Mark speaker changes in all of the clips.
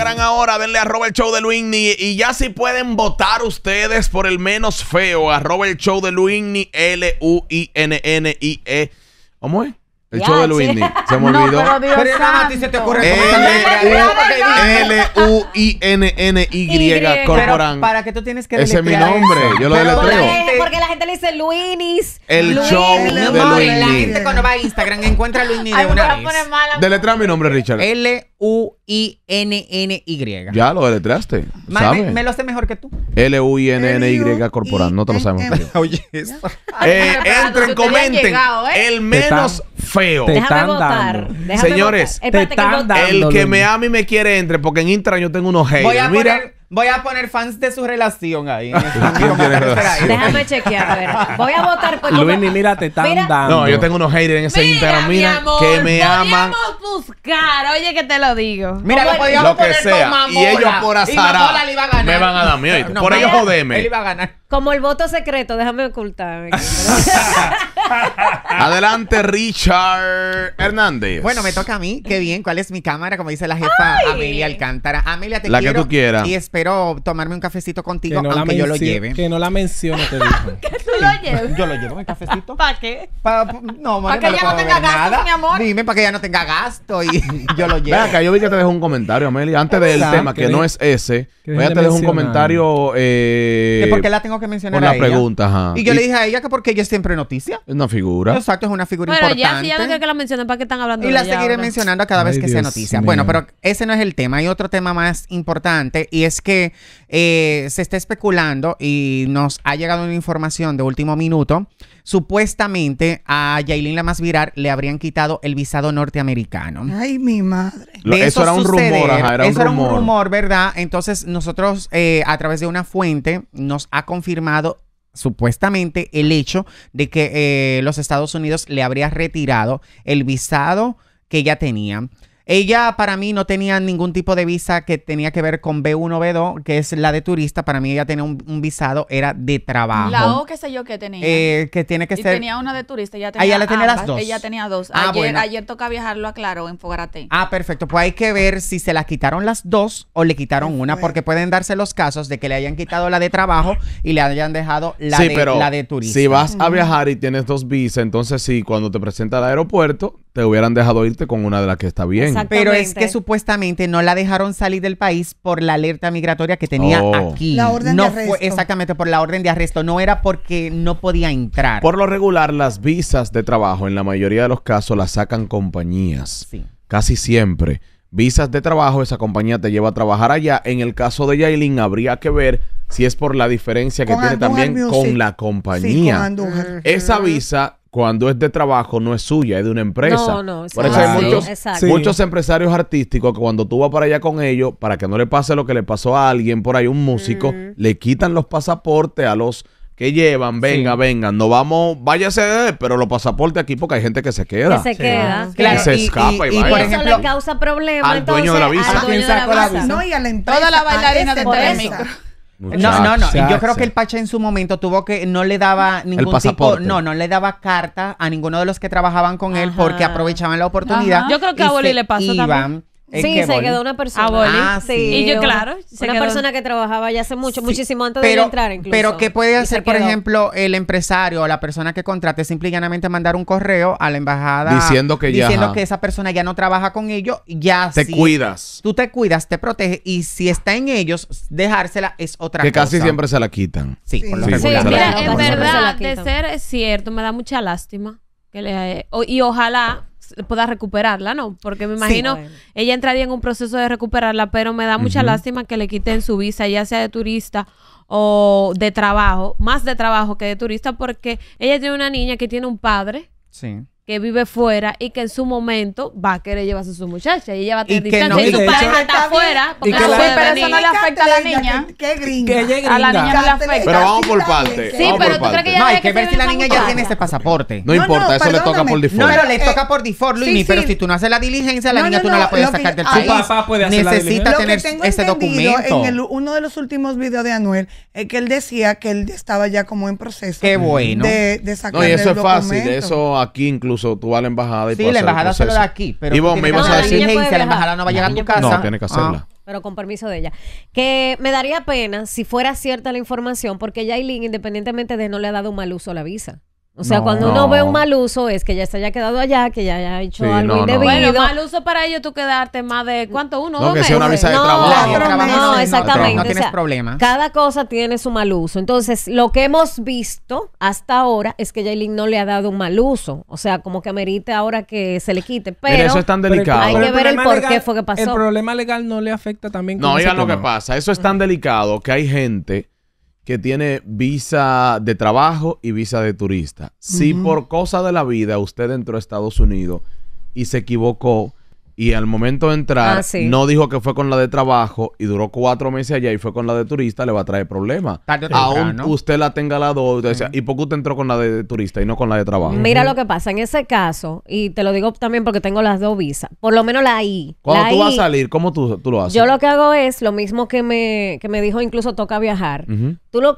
Speaker 1: Gran ahora, denle a Robert show de Luigny Y ya si pueden votar ustedes por el menos feo, a Robert show de Luigny, L-U-I-N-N-I-E. ¿Cómo es? El show de Luini. Se me olvidó. L-U-I-N-N-Y Corporan. ¿Para
Speaker 2: qué tú tienes que Ese es mi nombre. Yo lo deletreo. Porque la gente le dice Luinis. El show de Luini. La gente cuando va a Instagram encuentra Luini de una
Speaker 1: vez. mi nombre, Richard.
Speaker 2: L-U-I-N-N-Y. Ya
Speaker 1: lo deletreaste. Me
Speaker 2: lo sé mejor que tú.
Speaker 1: L-U-I-N-N-Y Corporan. No te lo sabemos. Oye, eh, Entren, comenten. ¿eh? El menos feo. Te Señores, El que me ama y me quiere entre, porque en Instagram yo tengo unos Voy Mira,
Speaker 2: Voy a poner fans de su relación ahí.
Speaker 1: Déjame
Speaker 2: chequear, Voy a votar por.
Speaker 1: Luis, ni mira, te están dando. No, yo tengo unos haters en ese mira, Instagram. Mira, mi que me aman.
Speaker 3: buscar,
Speaker 4: oye, que te lo digo. Mira, lo podíamos que sea.
Speaker 1: y ellos por azar. Me van a dar miedo. No, por ellos jodeme. Él iba a
Speaker 4: ganar. Como el voto secreto, déjame ocultarme.
Speaker 1: Adelante, Richard Hernández. Bueno, me toca a
Speaker 2: mí. Qué bien. ¿Cuál es mi cámara? Como dice la jefa Amelia Alcántara. Amelia, te la quiero. La que tú quieras. Y espero tomarme un cafecito contigo, aunque yo lo lleve. Que no la mencione, te digo. que tú lo lleves. yo lo llevo, mi cafecito. ¿Para qué? no, Para que ella no tenga gasto, mi amor. Dime, para que ella no tenga gasto y
Speaker 1: yo lo lleve. vea acá, yo vi que te dejó un comentario, Amelia. Antes del tema, que, no es ese, pues ella te dejó un comentario. Eh, ¿Por qué la tengo que mencionar? Por la pregunta, ajá. Y yo le dije a ella que porque ella es siempre noticia. Es una figura. Exacto, es una figura importante. Pero ya, si
Speaker 5: ya que la mencionen, ¿para qué están hablando? Y la seguiré mencionando
Speaker 2: cada vez que sea noticia. Bueno, pero ese no es el tema. Hay otro tema más importante y es que eh, se está especulando y nos ha llegado una información de último minuto. Supuestamente a Yailin Lamas Virar le habrían quitado el visado norteamericano. Ay, mi madre. eso, era un rumor, ajá, Eso era un rumor, ¿verdad? Entonces, nosotros eh, a través de una fuente nos ha confirmado supuestamente el hecho de que eh, los Estados Unidos le habría retirado el visado que ella tenía. Ella para mí no tenía ningún tipo de visa que tenía que ver con B1, B2, que es la de turista. Para mí ella tenía un, visado, era de trabajo. La O,
Speaker 3: qué sé yo, que tenía. Eh,
Speaker 2: que tiene que y ser... Tenía
Speaker 3: una de turista, ya tenía. Ah, ella le tenía las dos. Ella tenía dos. Ah, ayer, ayer toca viajar, lo claro en Fogarate.
Speaker 2: Ah, perfecto. Pues hay que ver si se las quitaron las dos o le quitaron una, porque pueden darse los casos de que le hayan quitado la de trabajo y le hayan dejado la, de, la de turista. Si vas a viajar
Speaker 1: y tienes dos visas, entonces sí, cuando te presenta al aeropuerto, te hubieran dejado irte con una de las que está bien. Pero es
Speaker 2: que supuestamente no la dejaron salir del país por la alerta migratoria que tenía oh. aquí. no exactamente, por la orden de arresto. No era porque no podía entrar.
Speaker 1: Por lo regular, las visas de trabajo, en la mayoría de los casos, las sacan compañías. Sí. Casi siempre. Visas de trabajo, esa compañía te lleva a trabajar allá. En el caso de Yailin, habría que ver si es por la diferencia que tiene también con la compañía. Esa visa cuando es de trabajo no es suya, es de una empresa. No, no, Por eso hay muchos, muchos, empresarios artísticos que cuando tú vas para allá con ellos, para que no le pase lo que le pasó a alguien por ahí, un músico, le quitan los pasaportes a los que llevan, venga, venga, no vamos, váyase, pero los pasaportes aquí porque hay gente que se queda. Que se queda. Que se escapa y, por eso le
Speaker 4: causa problemas al dueño de la visa.
Speaker 1: Al dueño No, y a la Toda la bailarina de
Speaker 3: no, no, no. Yo creo que el
Speaker 2: Pacha en su momento tuvo que no le daba ningún tipo, no, no le daba carta a ninguno de los que trabajaban con él porque aprovechaban la oportunidad. Yo creo que a Boli le pasó Sí, se quedó una persona. Ah, ah, sí. Y yo, claro.
Speaker 4: una persona que trabajaba ya hace mucho, muchísimo antes de entrar incluso. Pero, ¿qué
Speaker 2: puede hacer, por ejemplo, el empresario o la persona que contrate? Simple llanamente mandar un correo a la embajada. Diciendo que ya. Diciendo que esa persona ya no trabaja con ellos. Ya Te cuidas. Tú te cuidas, te proteges. Y si está en ellos, dejársela es otra cosa. Que casi siempre se
Speaker 1: la quitan. Sí, por en verdad, de
Speaker 5: ser cierto, me da mucha lástima. Que y ojalá pueda recuperarla, ¿no? Porque me imagino, ella entraría en un proceso de recuperarla, pero me da mucha lástima que le quiten su visa, ya sea de turista o de trabajo, más de trabajo que de turista, porque ella tiene una niña que tiene un padre. Sí que vive fuera y que en su momento va a querer llevarse a su muchacha y ella va a tener distancia no, y, su pareja está afuera porque puede pero eso no le afecta a la niña
Speaker 2: que, gringa. a la niña le afecta pero vamos por parte sí pero tú crees que ella no hay que, ver si la niña ya tiene ese pasaporte no, importa eso le toca por default no pero le toca por default Luis. pero si tú no haces la diligencia la niña tú no la puedes sacar del país papá puede hacer necesita tener ese documento en uno de los últimos videos de Anuel es que él decía que él estaba ya como en proceso qué bueno de sacar no y eso es fácil eso
Speaker 1: aquí incluso tú vas a la embajada y Sí, la embajada se lo aquí. Pero y vos me ibas a decir. que
Speaker 2: la embajada no va a llegar a tu casa. No, tiene que hacerla. Ah,
Speaker 4: pero con permiso de ella. Que me daría pena si fuera cierta la información, porque Yailin, independientemente de no le ha dado un mal uso a la visa.
Speaker 1: O sea, cuando uno ve un mal
Speaker 4: uso es que ya se haya quedado allá, que ya haya hecho algo no, indebido. Bueno, mal uso para ello, tú quedarte más de cuánto uno. No, que sea una visa de trabajo. no, exactamente. No tienes problemas. Cada cosa tiene su mal uso. Entonces, lo que hemos visto hasta ahora es que Jailin no le ha dado un mal uso. O sea, como que amerite ahora que se le quite. Pero eso es tan
Speaker 1: delicado. Hay que ver
Speaker 2: el, por qué fue que pasó. El problema legal no le afecta también. No, oigan lo que
Speaker 1: pasa. Eso es tan delicado que hay gente que tiene visa de trabajo y visa de turista. Si por cosa de la vida usted entró a Estados Unidos y se equivocó y al momento de entrar ah, no dijo que fue con la de trabajo y duró cuatro meses allá y fue con la de turista, le va a traer problemas. Aún usted la tenga la dos. ¿Y por usted entró con la de, turista y no con la de trabajo? Mira lo que
Speaker 4: pasa en ese caso, y te lo digo también porque tengo las dos visas, por lo menos la I. Cuando tú vas a salir,
Speaker 1: ¿cómo tú, tú, lo haces? Yo lo
Speaker 4: que hago es lo mismo que me, que me dijo incluso Toca Viajar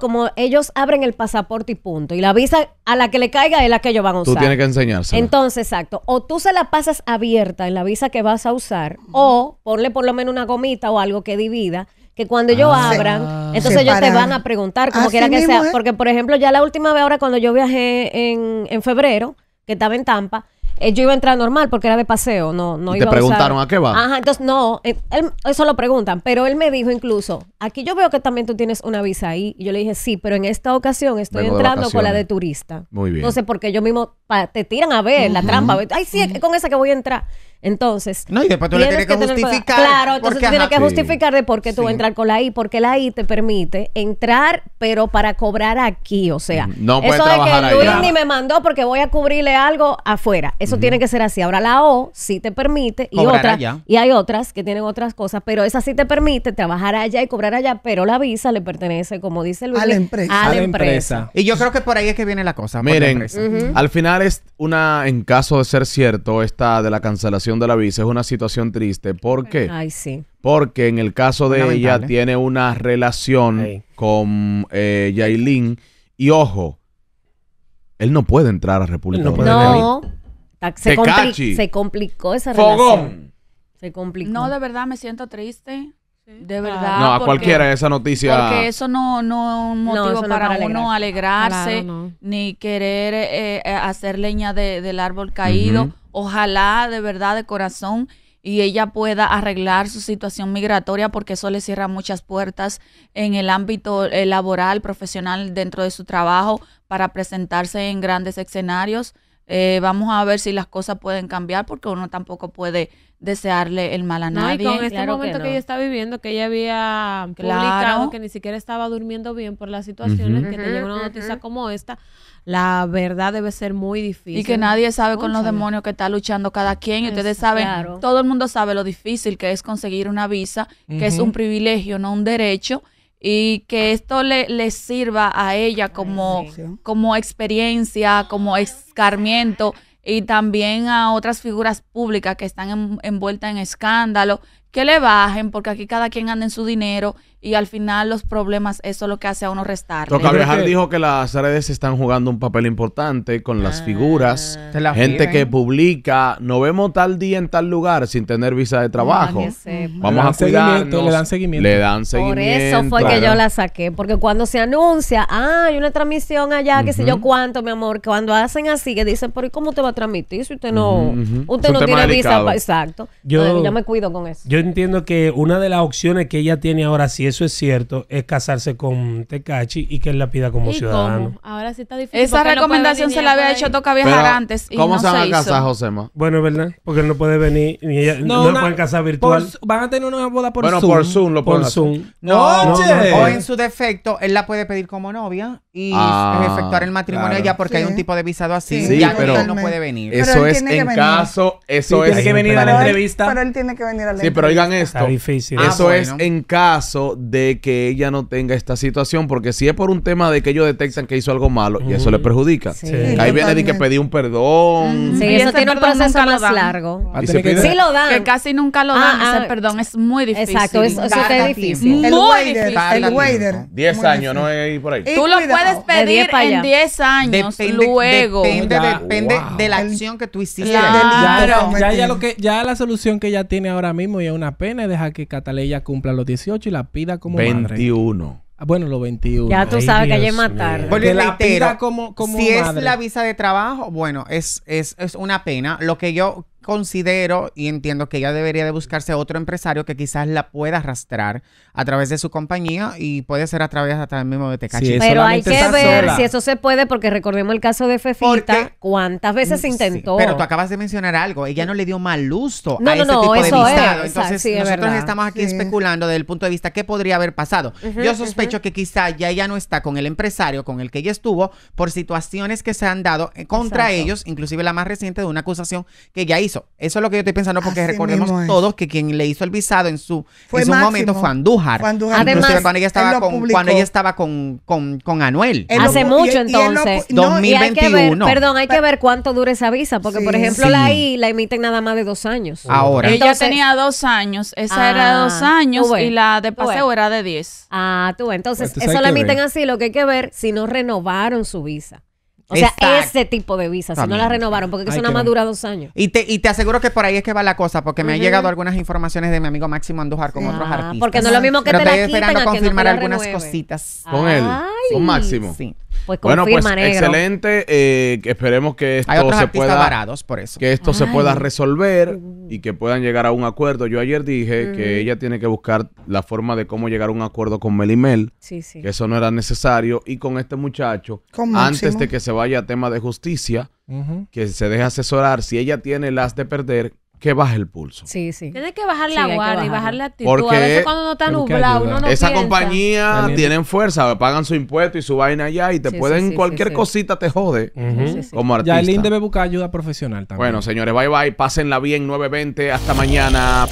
Speaker 4: como ellos abren el pasaporte y punto. Y la visa a la que le caiga es la que ellos van a usar. Tú tienes que enseñarse Entonces, exacto. O tú se la pasas abierta en la visa que vas a usar, o ponle por lo menos una gomita o algo que divida que cuando ellos ah. abran, entonces ellos te van a preguntar como quiera que sea. Porque, por ejemplo, ya la última vez ahora cuando yo viajé en, en febrero, que estaba en Tampa, eh, yo iba a entrar normal porque era de paseo, no, no a te preguntaron a, qué va? Ajá, entonces no, eh, eso lo preguntan, pero él me dijo incluso, aquí yo veo que también tú tienes una visa ahí, y yo le dije, sí, pero en esta ocasión estoy entrando con la de turista. Muy bien. Entonces, porque yo mismo te tiran a ver la trampa, ay, sí, con esa que voy a entrar. Entonces,
Speaker 2: no, y después tú le tienes que, justificar. Claro, entonces tú tienes que justificar
Speaker 4: de por qué tú vas a entrar con la I, porque la I te permite entrar, pero para cobrar aquí, o sea, no
Speaker 1: eso de que tú ni
Speaker 4: me mandó porque voy a cubrirle algo afuera. Eso tiene que ser así. Ahora la O sí te permite y otra y hay otras que tienen otras cosas, pero esa sí te permite trabajar allá y cobrar allá, pero la visa le pertenece, como dice Luis, a la empresa. A la, empresa.
Speaker 2: Y yo creo que por ahí es que viene la cosa. Miren,
Speaker 1: al final es una en caso de ser cierto esta de la cancelación de la visa es una situación triste, ¿por qué? Ay, sí. Porque en el caso de ella tiene una relación con eh, Yailin y ojo, él no puede entrar a República Dominicana. No. Se,
Speaker 3: complicó esa
Speaker 1: Fogón.
Speaker 3: Se complicó. No, de verdad me siento triste. De verdad. No, a cualquiera esa noticia. Porque eso no, no es un motivo para, uno alegrarse, ni querer eh, eh, hacer leña del árbol caído. Ojalá de verdad, de corazón, y ella pueda arreglar su situación migratoria porque eso le cierra muchas puertas en el ámbito eh, laboral, profesional, dentro de su trabajo, para presentarse en grandes escenarios. Eh, vamos a ver si las cosas pueden cambiar porque uno tampoco puede desearle el mal a nadie. No, y este momento que, ella está
Speaker 5: viviendo, que ella había publicado que ni siquiera estaba durmiendo bien por las situaciones, que te llega una noticia como esta,
Speaker 3: la verdad debe ser muy difícil. Y que nadie sabe con los demonios que está luchando cada quien. Y ustedes saben, todo el mundo sabe lo difícil que es conseguir una visa, que es un privilegio, no un derecho y que esto le, le sirva a ella como, como experiencia, como escarmiento y también a otras figuras públicas que están envueltas en escándalo, que le bajen porque aquí cada quien anda en su dinero y al final los problemas, eso es lo que hace a uno restar. Toca dijo
Speaker 1: que las redes están jugando un papel importante con las ah. figuras, la gente que publica, nos vemos tal día en tal lugar sin tener visa de trabajo. Pues. Vamos a cuidarnos. Le dan seguimiento. Le dan seguimiento. Por eso fue que yo la
Speaker 4: saqué, porque cuando se anuncia, hay una transmisión allá, que sé yo cuánto, mi amor, cuando hacen así, que dicen, pero ¿y cómo te va a transmitir si usted no, usted no tiene visa? Exacto. Yo, yo me cuido con eso.
Speaker 1: Yo entiendo que una de las opciones que ella tiene ahora sí eso es cierto, es casarse con Tecachi y que él la pida como ciudadano.
Speaker 5: Ahora sí está difícil. Esa recomendación se la había hecho Toca viajar antes. Y ¿Cómo no se van a casar,
Speaker 1: Josema? Bueno, ¿verdad? Porque él no puede venir, ni ella, no, puede pueden casar virtual.
Speaker 5: van a tener una boda por Zoom. Bueno, por Zoom lo No, O en
Speaker 2: su defecto, él la puede pedir como novia y ah, efectuar el matrimonio ya porque hay un tipo de visado así. Sí, ya pero él no puede venir. Eso es en caso eso es. que venir a la entrevista. Pero él tiene que venir a la entrevista. Sí, pero oigan
Speaker 1: esto. Eso ah, es en caso de que ella no tenga esta situación, porque si es por un tema de que ellos detectan que hizo algo malo, y eso le perjudica. Ahí viene de que pedí un perdón. Sí,
Speaker 4: eso tiene un proceso más largo. Ah, sí lo
Speaker 3: dan. Que casi nunca lo dan. Ah, ese perdón es muy difícil. Exacto, eso, es difícil. muy difícil. El
Speaker 1: 10 años, no es por ahí. Tú
Speaker 3: lo puedes pedir en 10 años luego.
Speaker 1: Depende de la acción
Speaker 2: que tú hiciste ya, lo
Speaker 1: que, ya la solución
Speaker 2: que ella tiene ahora mismo y es una pena es dejar que Cataleya cumpla los 18 y la pida como 21. Ah, bueno, los 21. Ya tú sabes que ayer matar. Que la pida como, como si es la visa de trabajo, bueno, es, es, es una pena. Lo que yo considero y entiendo que ella debería de buscarse otro empresario que quizás la pueda arrastrar a través de su compañía y puede ser a través hasta mismo de Tecachi. pero hay que ver si eso
Speaker 4: se puede porque recordemos el caso de
Speaker 2: Fefita, cuántas veces mm, intentó. pero tú acabas de mencionar algo, ella no le dio mal gusto a no, ese tipo de Es, Entonces nosotros estamos aquí especulando desde el punto de vista qué podría haber pasado. Yo sospecho que quizás ya ella no está con el empresario con el que ella estuvo por situaciones que se han dado eh, contra ellos, inclusive la más reciente de una acusación que ella hizo eso. es lo que yo estoy pensando, porque recordemos todos que quien le hizo el visado en su, en momento fue Andújar. Además, cuando ella estaba, con, cuando ella estaba con, con, Anuel. Hace mucho, entonces. 2021. perdón,
Speaker 4: hay que ver cuánto dura esa visa, porque, por ejemplo, la I la emiten nada más de dos años. Ahora. ella tenía
Speaker 3: dos años. Esa era de ah, dos años y la de paseo era de diez. Ah,
Speaker 4: tú, entonces eso la emiten así. Lo que hay que ver si no renovaron su visa.
Speaker 2: O sea, ese
Speaker 4: tipo de visa, si no la renovaron, porque eso una nada más dura dos años.
Speaker 2: Y te, y te aseguro que por ahí es que va la cosa, porque me han llegado algunas informaciones de mi amigo Máximo Andujar con ah, otros artistas. porque no es lo mismo que te la estoy esperando confirmar algunas cositas.
Speaker 1: Con él. Son Con Máximo. Sí bueno, pues, excelente. Eh, esperemos que esto se pueda. Que esto se pueda resolver y que puedan llegar a un acuerdo. Yo ayer dije que ella tiene que buscar la forma de cómo llegar a un acuerdo con Melimel. Sí, sí. Que eso no era necesario. Y con este muchacho, antes de que se vaya a tema de justicia, que se deje asesorar. Si ella tiene las de perder, que baje el pulso. Sí, sí.
Speaker 5: Tienes que bajar la guardia y bajar la actitud. Porque a veces cuando no está nublado, uno no Esa compañía
Speaker 1: tienen fuerza, pagan su impuesto y su vaina allá y te pueden cualquier cosita te jode como artista. Ya linde
Speaker 2: debe buscar ayuda profesional también. Bueno,
Speaker 1: señores, bye bye, pásenla bien 920 hasta mañana.